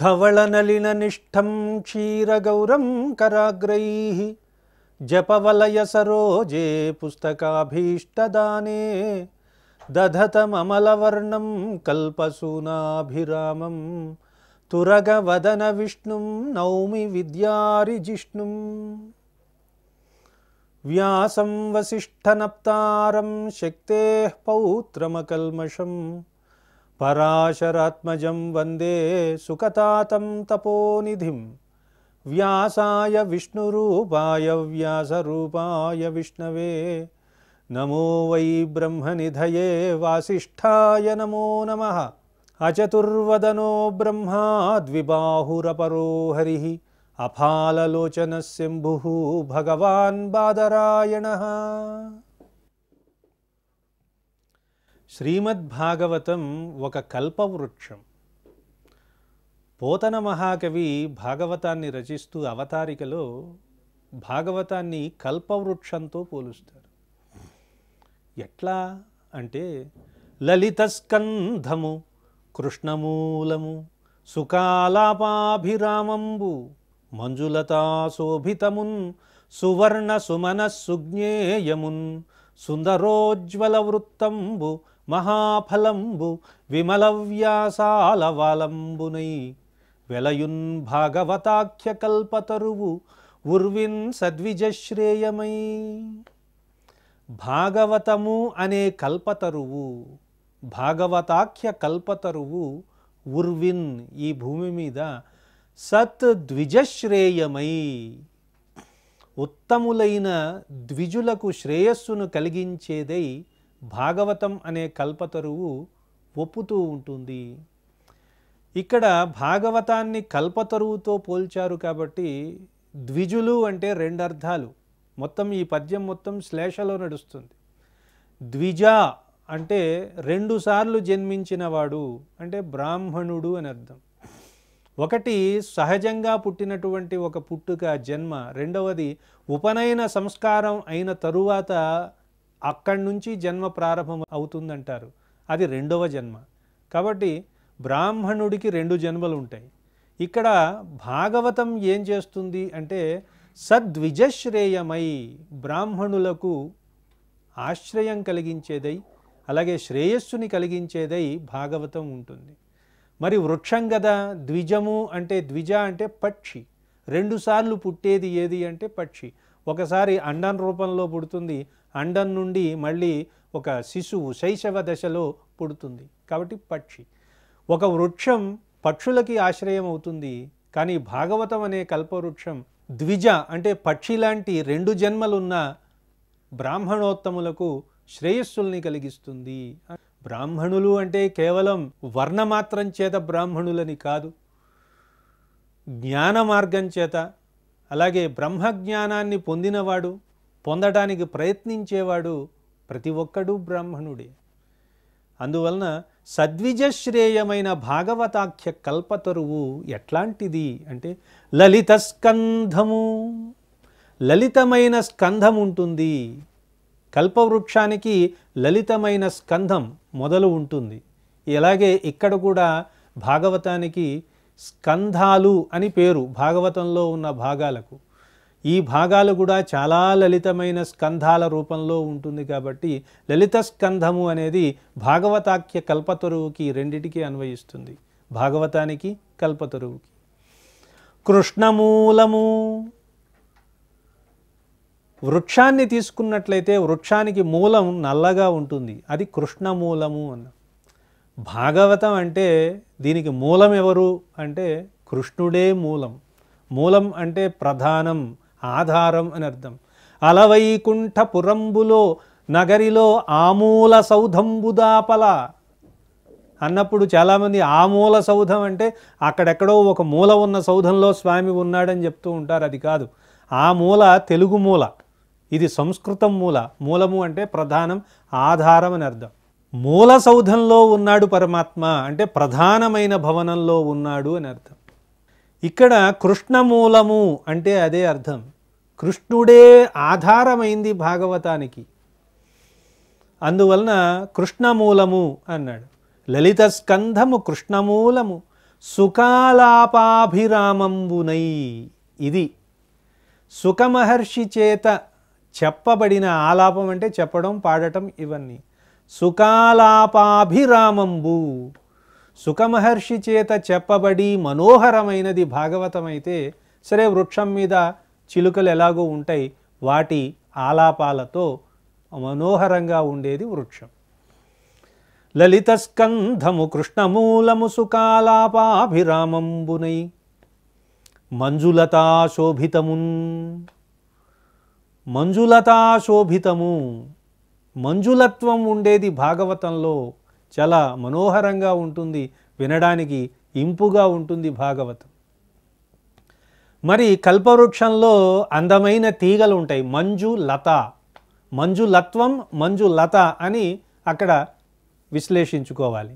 धवलनलिननिष्ठं क्षीरगौरं कराग्रैः जपवलयसरोजे पुस्तकाभीष्टदाने दधतममलवर्णं कल्पसूनाभिरामम् तुरगवदन विष्णु नौमि विद्यारिजिष्णुं व्यासं वसिष्ठनप्तारं शक्तेः पौत्रमकल्मषं पराशरात्मजं वंदे सुकतातं तपोनिधिं व्यासाय विष्णुरूपाय व्यासरूपाय विष्णवे नमो वै ब्रह्मनिधये वासिष्ठाय नमो नमः అచతుర్వదనో బ్రహ్మాద్విబాహురపరోహరి హరి అఫాలలోచన శంభు భగవాన్ బాదరాయణ శ్రీమద్భాగవతం ఒక కల్పవృక్షం పోతన మహాకవి భాగవతాన్ని రచిస్తూ అవతారికలో భాగవతాన్ని కల్పవృక్షంతో పోలుస్తారు ఎట్లా అంటే లలితస్కంధము కృష్ణమూలము సుకాలాపాభిరామంబు శోభితమున్ సువర్ణ సుమన సుజ్ఞేయమున్ సుందరోజ్వల వృత్తంబు మహాఫలంబు విమల వ్యాసాలవాలంబునై వెలయున్ భాగవతాఖ్య కల్పతరువు ఉర్విన్ సద్విజశ్రేయమై భాగవతము అనే కల్పతరువు భాగవతాఖ్య కల్పతరువు ఉర్విన్ ఈ భూమి మీద సత్ ద్విజశ్రేయమై ఉత్తములైన ద్విజులకు శ్రేయస్సును కలిగించేదై భాగవతం అనే కల్పతరువు ఒప్పుతూ ఉంటుంది ఇక్కడ భాగవతాన్ని కల్పతరువుతో పోల్చారు కాబట్టి ద్విజులు అంటే రెండు అర్థాలు మొత్తం ఈ పద్యం మొత్తం శ్లేషలో నడుస్తుంది ద్విజ అంటే రెండుసార్లు జన్మించినవాడు అంటే బ్రాహ్మణుడు అని అర్థం ఒకటి సహజంగా పుట్టినటువంటి ఒక పుట్టుక జన్మ రెండవది ఉపనయన సంస్కారం అయిన తరువాత అక్కడి నుంచి జన్మ ప్రారంభం అవుతుందంటారు అది రెండవ జన్మ కాబట్టి బ్రాహ్మణుడికి రెండు జన్మలు ఉంటాయి ఇక్కడ భాగవతం ఏం చేస్తుంది అంటే సద్విజశ్రేయమై బ్రాహ్మణులకు ఆశ్రయం కలిగించేదై అలాగే శ్రేయస్సుని కలిగించేదై భాగవతం ఉంటుంది మరి వృక్షం కదా ద్విజము అంటే ద్విజ అంటే పక్షి రెండుసార్లు పుట్టేది ఏది అంటే పక్షి ఒకసారి అండం రూపంలో పుడుతుంది అండం నుండి మళ్ళీ ఒక శిశువు శైశవ దశలో పుడుతుంది కాబట్టి పక్షి ఒక వృక్షం పక్షులకి ఆశ్రయం అవుతుంది కానీ భాగవతం అనే కల్పవృక్షం ద్విజ అంటే పక్షి లాంటి రెండు జన్మలున్న బ్రాహ్మణోత్తములకు శ్రేయస్సుల్ని కలిగిస్తుంది బ్రాహ్మణులు అంటే కేవలం వర్ణ మాత్రం చేత బ్రాహ్మణులని కాదు జ్ఞాన మార్గం చేత అలాగే బ్రహ్మజ్ఞానాన్ని పొందినవాడు పొందడానికి ప్రయత్నించేవాడు ప్రతి ఒక్కడూ బ్రాహ్మణుడే అందువలన సద్విజశ్రేయమైన భాగవతాఖ్య కల్పతరువు ఎట్లాంటిది అంటే లలిత స్కంధము లలితమైన స్కంధం ఉంటుంది కల్పవృక్షానికి లలితమైన స్కంధం మొదలు ఉంటుంది ఇలాగే ఇక్కడ కూడా భాగవతానికి స్కంధాలు అని పేరు భాగవతంలో ఉన్న భాగాలకు ఈ భాగాలు కూడా చాలా లలితమైన స్కంధాల రూపంలో ఉంటుంది కాబట్టి లలిత స్కంధము అనేది భాగవతాఖ్య కల్పతరువుకి రెండిటికి అన్వయిస్తుంది భాగవతానికి కల్పతరువుకి కృష్ణమూలము వృక్షాన్ని తీసుకున్నట్లయితే వృక్షానికి మూలం నల్లగా ఉంటుంది అది కృష్ణ మూలము అన్న భాగవతం అంటే దీనికి మూలం ఎవరు అంటే కృష్ణుడే మూలం మూలం అంటే ప్రధానం ఆధారం అని అర్థం అలవైకుంఠపురంబులో నగరిలో ఆమూల సౌధంబుదాపల అన్నప్పుడు చాలామంది ఆమూల సౌధం అంటే అక్కడెక్కడో ఒక మూల ఉన్న సౌధంలో స్వామి ఉన్నాడని చెప్తూ ఉంటారు అది కాదు ఆ మూల తెలుగు మూల ఇది సంస్కృతం మూల మూలము అంటే ప్రధానం ఆధారం అని అర్థం మూల సౌధంలో ఉన్నాడు పరమాత్మ అంటే ప్రధానమైన భవనంలో ఉన్నాడు అని అర్థం ఇక్కడ కృష్ణమూలము అంటే అదే అర్థం కృష్ణుడే ఆధారమైంది భాగవతానికి అందువలన కృష్ణమూలము అన్నాడు లలిత స్కంధము కృష్ణమూలము సుకాలాపాభిరామంబునై ఇది సుఖమహర్షి చేత చెప్పబడిన ఆలాపం అంటే చెప్పడం పాడటం ఇవన్నీ సుఖాలాపాభిరామంబు సుఖమహర్షి చేత చెప్పబడి మనోహరమైనది భాగవతం అయితే సరే వృక్షం మీద చిలుకలు ఎలాగో ఉంటాయి వాటి ఆలాపాలతో మనోహరంగా ఉండేది వృక్షం లలితస్కంధము కృష్ణమూలము సుకాలాపాభిరామంబునై మంజులతా శోభితమున్ మంజులతాశోభితము మంజులత్వం ఉండేది భాగవతంలో చాలా మనోహరంగా ఉంటుంది వినడానికి ఇంపుగా ఉంటుంది భాగవతం మరి కల్పవృక్షంలో అందమైన తీగలు ఉంటాయి మంజు లత మంజులత్వం మంజు లత అని అక్కడ విశ్లేషించుకోవాలి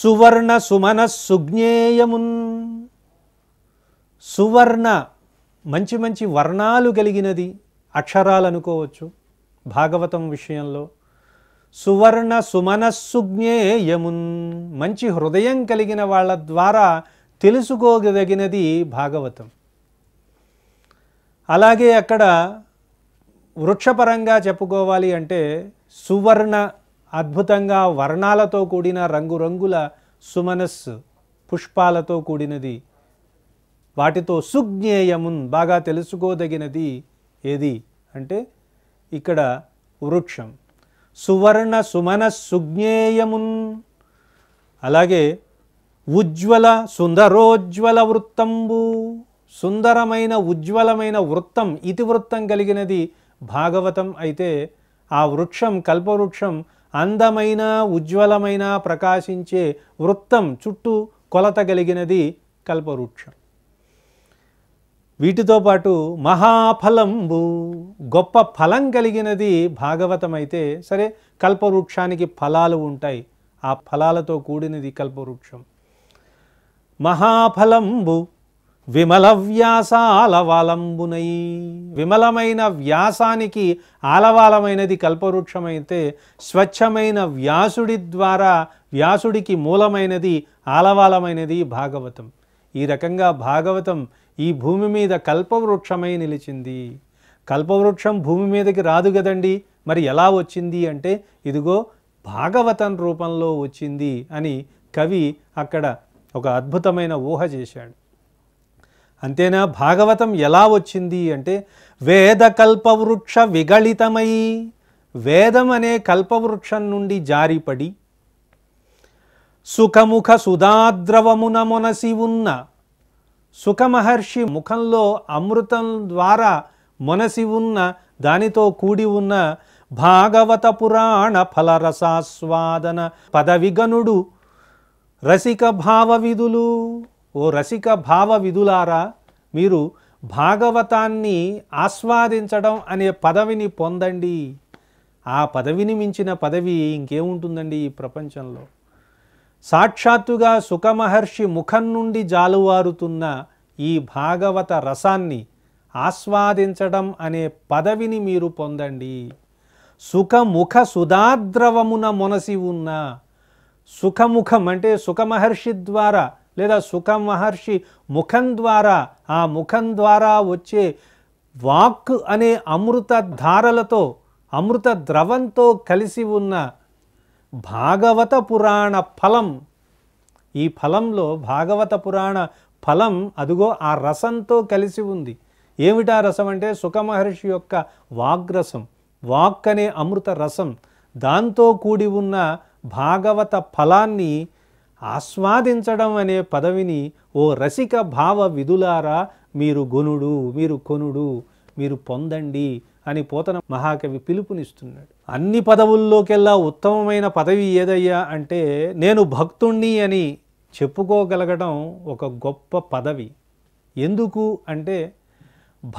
సువర్ణ సుమన సుజ్ఞేయమున్ సువర్ణ మంచి మంచి వర్ణాలు కలిగినది అక్షరాలు అనుకోవచ్చు భాగవతం విషయంలో సువర్ణ సుమనస్సుజ్ఞేయమున్ మంచి హృదయం కలిగిన వాళ్ళ ద్వారా తెలుసుకోగలిగినది భాగవతం అలాగే అక్కడ వృక్షపరంగా చెప్పుకోవాలి అంటే సువర్ణ అద్భుతంగా వర్ణాలతో కూడిన రంగురంగుల సుమనస్సు పుష్పాలతో కూడినది వాటితో సుజ్ఞేయమున్ బాగా తెలుసుకోదగినది ఏది అంటే ఇక్కడ వృక్షం సువర్ణ సుమన సుజ్ఞేయమున్ అలాగే ఉజ్వల సుందరోజ్వల వృత్తంబు సుందరమైన ఉజ్వలమైన వృత్తం ఇతివృత్తం కలిగినది భాగవతం అయితే ఆ వృక్షం కల్పవృక్షం అందమైన ఉజ్వలమైన ప్రకాశించే వృత్తం చుట్టూ కొలత కలిగినది కల్పవృక్షం వీటితో పాటు మహాఫలంబు గొప్ప ఫలం కలిగినది భాగవతం అయితే సరే కల్పవృక్షానికి ఫలాలు ఉంటాయి ఆ ఫలాలతో కూడినది కల్పవృక్షం మహాఫలంబు విమల వ్యాసాలవాలంబునై విమలమైన వ్యాసానికి ఆలవాలమైనది కల్పవృక్షమైతే స్వచ్ఛమైన వ్యాసుడి ద్వారా వ్యాసుడికి మూలమైనది ఆలవాలమైనది భాగవతం ఈ రకంగా భాగవతం ఈ భూమి మీద కల్పవృక్షమై నిలిచింది కల్పవృక్షం భూమి మీదకి రాదు కదండి మరి ఎలా వచ్చింది అంటే ఇదిగో భాగవతం రూపంలో వచ్చింది అని కవి అక్కడ ఒక అద్భుతమైన ఊహ చేశాడు అంతేనా భాగవతం ఎలా వచ్చింది అంటే వేద కల్పవృక్ష విగళితమై వేదం అనే కల్పవృక్షం నుండి జారిపడి సుఖముఖ సుధాద్రవమున మొనసి ఉన్న సుఖమహర్షి ముఖంలో అమృతం ద్వారా మొనసి ఉన్న దానితో కూడి ఉన్న భాగవత పురాణ ఫలరసాస్వాదన పదవిగనుడు రసిక భావ విధులు ఓ రసిక భావ విధులారా మీరు భాగవతాన్ని ఆస్వాదించడం అనే పదవిని పొందండి ఆ పదవిని మించిన పదవి ఇంకేముంటుందండి ఈ ప్రపంచంలో సాక్షాత్తుగా సుఖమహర్షి ముఖం నుండి జాలువారుతున్న ఈ భాగవత రసాన్ని ఆస్వాదించడం అనే పదవిని మీరు పొందండి సుఖముఖ సుధాద్రవమున మొనసి ఉన్న సుఖముఖం అంటే సుఖమహర్షి ద్వారా లేదా సుఖమహర్షి ముఖం ద్వారా ఆ ముఖం ద్వారా వచ్చే వాక్ అనే అమృత ధారలతో అమృత ద్రవంతో కలిసి ఉన్న భాగవత పురాణ ఫలం ఈ ఫలంలో భాగవత పురాణ ఫలం అదుగో ఆ రసంతో కలిసి ఉంది ఏమిటా రసం అంటే సుఖమహర్షి యొక్క వాగ్రసం వాక్ అనే అమృత రసం దాంతో కూడి ఉన్న భాగవత ఫలాన్ని ఆస్వాదించడం అనే పదవిని ఓ రసిక భావ విధులారా మీరు గొనుడు మీరు కొనుడు మీరు పొందండి అని పోతన మహాకవి పిలుపునిస్తున్నాడు అన్ని పదవుల్లోకెల్లా ఉత్తమమైన పదవి ఏదయ్యా అంటే నేను భక్తుణ్ణి అని చెప్పుకోగలగడం ఒక గొప్ప పదవి ఎందుకు అంటే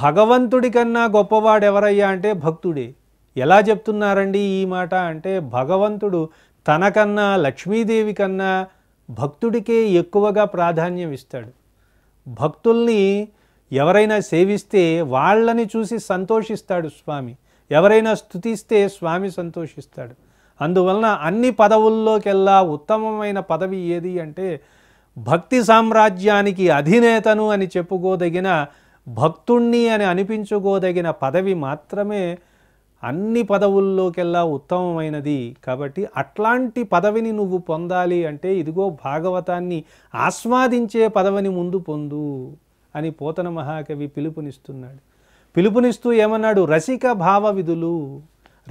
భగవంతుడి కన్నా గొప్పవాడు ఎవరయ్యా అంటే భక్తుడే ఎలా చెప్తున్నారండి ఈ మాట అంటే భగవంతుడు తనకన్నా లక్ష్మీదేవి కన్నా భక్తుడికే ఎక్కువగా ప్రాధాన్యం ఇస్తాడు భక్తుల్ని ఎవరైనా సేవిస్తే వాళ్ళని చూసి సంతోషిస్తాడు స్వామి ఎవరైనా స్థుతిస్తే స్వామి సంతోషిస్తాడు అందువలన అన్ని పదవుల్లోకెల్లా ఉత్తమమైన పదవి ఏది అంటే భక్తి సామ్రాజ్యానికి అధినేతను అని చెప్పుకోదగిన భక్తుణ్ణి అని అనిపించుకోదగిన పదవి మాత్రమే అన్ని పదవుల్లోకెల్లా ఉత్తమమైనది కాబట్టి అట్లాంటి పదవిని నువ్వు పొందాలి అంటే ఇదిగో భాగవతాన్ని ఆస్వాదించే పదవిని ముందు పొందు అని పోతన మహాకవి పిలుపునిస్తున్నాడు పిలుపునిస్తూ ఏమన్నాడు రసిక భావ విధులు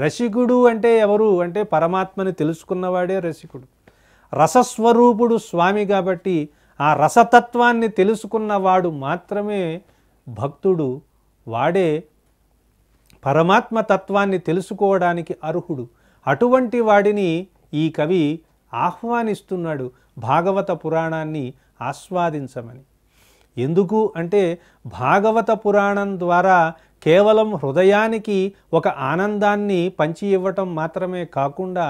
రసికుడు అంటే ఎవరు అంటే పరమాత్మని తెలుసుకున్నవాడే రసికుడు రసస్వరూపుడు స్వామి కాబట్టి ఆ రసతత్వాన్ని తెలుసుకున్నవాడు మాత్రమే భక్తుడు వాడే పరమాత్మ తత్వాన్ని తెలుసుకోవడానికి అర్హుడు అటువంటి వాడిని ఈ కవి ఆహ్వానిస్తున్నాడు భాగవత పురాణాన్ని ఆస్వాదించమని ఎందుకు అంటే భాగవత పురాణం ద్వారా కేవలం హృదయానికి ఒక ఆనందాన్ని పంచి ఇవ్వటం మాత్రమే కాకుండా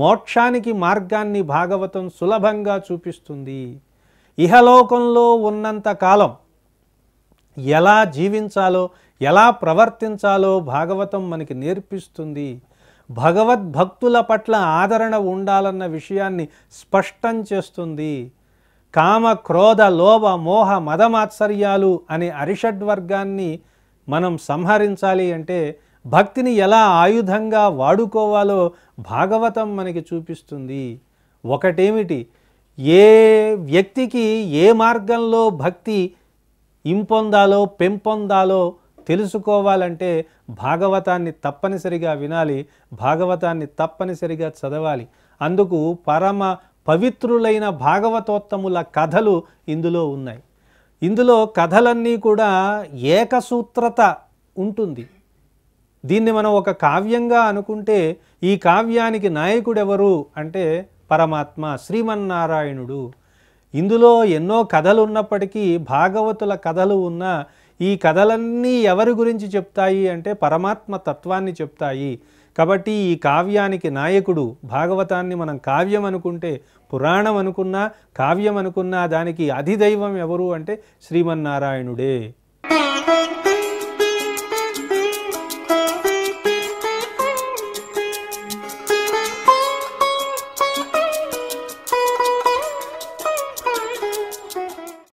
మోక్షానికి మార్గాన్ని భాగవతం సులభంగా చూపిస్తుంది ఇహలోకంలో ఉన్నంత కాలం ఎలా జీవించాలో ఎలా ప్రవర్తించాలో భాగవతం మనకి నేర్పిస్తుంది భగవద్భక్తుల పట్ల ఆదరణ ఉండాలన్న విషయాన్ని స్పష్టం చేస్తుంది కామ క్రోధ లోభ మోహ మదమాత్సర్యాలు అనే అరిషడ్ వర్గాన్ని మనం సంహరించాలి అంటే భక్తిని ఎలా ఆయుధంగా వాడుకోవాలో భాగవతం మనకి చూపిస్తుంది ఒకటేమిటి ఏ వ్యక్తికి ఏ మార్గంలో భక్తి ఇంపొందాలో పెంపొందాలో తెలుసుకోవాలంటే భాగవతాన్ని తప్పనిసరిగా వినాలి భాగవతాన్ని తప్పనిసరిగా చదవాలి అందుకు పరమ పవిత్రులైన భాగవతోత్తముల కథలు ఇందులో ఉన్నాయి ఇందులో కథలన్నీ కూడా ఏకసూత్రత ఉంటుంది దీన్ని మనం ఒక కావ్యంగా అనుకుంటే ఈ కావ్యానికి నాయకుడెవరు అంటే పరమాత్మ శ్రీమన్నారాయణుడు ఇందులో ఎన్నో కథలు ఉన్నప్పటికీ భాగవతుల కథలు ఉన్న ఈ కథలన్నీ ఎవరి గురించి చెప్తాయి అంటే పరమాత్మ తత్వాన్ని చెప్తాయి కాబట్టి ఈ కావ్యానికి నాయకుడు భాగవతాన్ని మనం కావ్యం అనుకుంటే పురాణం అనుకున్నా కావ్యం అనుకున్నా దానికి అధిదైవం ఎవరు అంటే శ్రీమన్నారాయణుడే